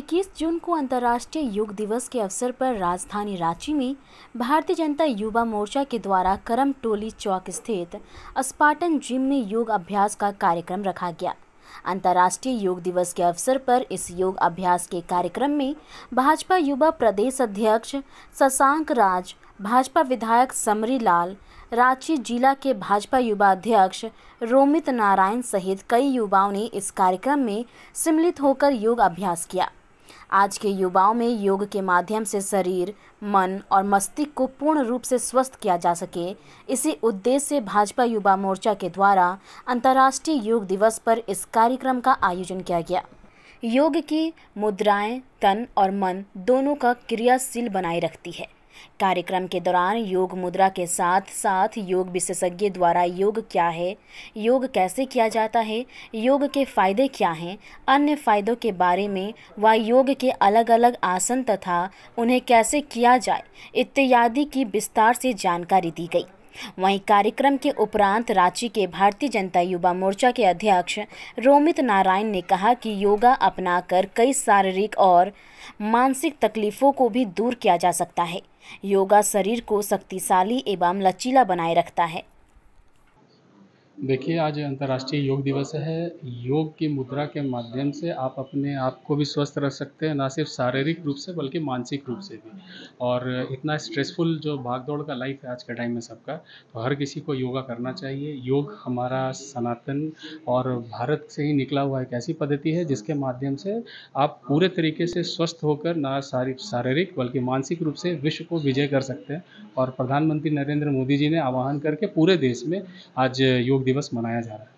21 जून को अंतर्राष्ट्रीय योग दिवस के अवसर पर राजधानी रांची में भारतीय जनता युवा मोर्चा के द्वारा करम टोली चौक स्थित अस्पाटन जिम में योग अभ्यास का कार्यक्रम रखा गया अंतर्राष्ट्रीय योग दिवस के अवसर पर इस योग अभ्यास के कार्यक्रम में भाजपा युवा प्रदेश अध्यक्ष शशांक राज भाजपा विधायक समरी लाल रांची जिला के भाजपा युवा अध्यक्ष रोमित नारायण सहित कई युवाओं ने इस कार्यक्रम में सम्मिलित होकर योग अभ्यास किया आज के युवाओं में योग के माध्यम से शरीर मन और मस्तिष्क को पूर्ण रूप से स्वस्थ किया जा सके इसी उद्देश्य से भाजपा युवा मोर्चा के द्वारा अंतर्राष्ट्रीय योग दिवस पर इस कार्यक्रम का आयोजन किया गया योग की मुद्राएं तन और मन दोनों का क्रियाशील बनाए रखती है कार्यक्रम के दौरान योग मुद्रा के साथ साथ योग विशेषज्ञ द्वारा योग क्या है योग कैसे किया जाता है योग के फायदे क्या हैं अन्य फायदों के बारे में व योग के अलग अलग आसन तथा उन्हें कैसे किया जाए इत्यादि की विस्तार से जानकारी दी गई वहीं कार्यक्रम के उपरांत रांची के भारतीय जनता युवा मोर्चा के अध्यक्ष रोमित नारायण ने कहा कि योगा अपनाकर कई शारीरिक और मानसिक तकलीफों को भी दूर किया जा सकता है योगा शरीर को शक्तिशाली एवं लचीला बनाए रखता है देखिए आज अंतर्राष्ट्रीय योग दिवस है योग की मुद्रा के माध्यम से आप अपने आप को भी स्वस्थ रख सकते हैं ना सिर्फ शारीरिक रूप से बल्कि मानसिक रूप से भी और इतना स्ट्रेसफुल जो भाग दौड़ का लाइफ है आज के टाइम में सबका तो हर किसी को योगा करना चाहिए योग हमारा सनातन और भारत से ही निकला हुआ एक ऐसी पद्धति है जिसके माध्यम से आप पूरे तरीके से स्वस्थ होकर ना शारीरिक शारीरिक बल्कि मानसिक रूप से विश्व को विजय कर सकते हैं और प्रधानमंत्री नरेंद्र मोदी जी ने आह्वान करके पूरे देश में आज योग दिवस मनाया जा रहा है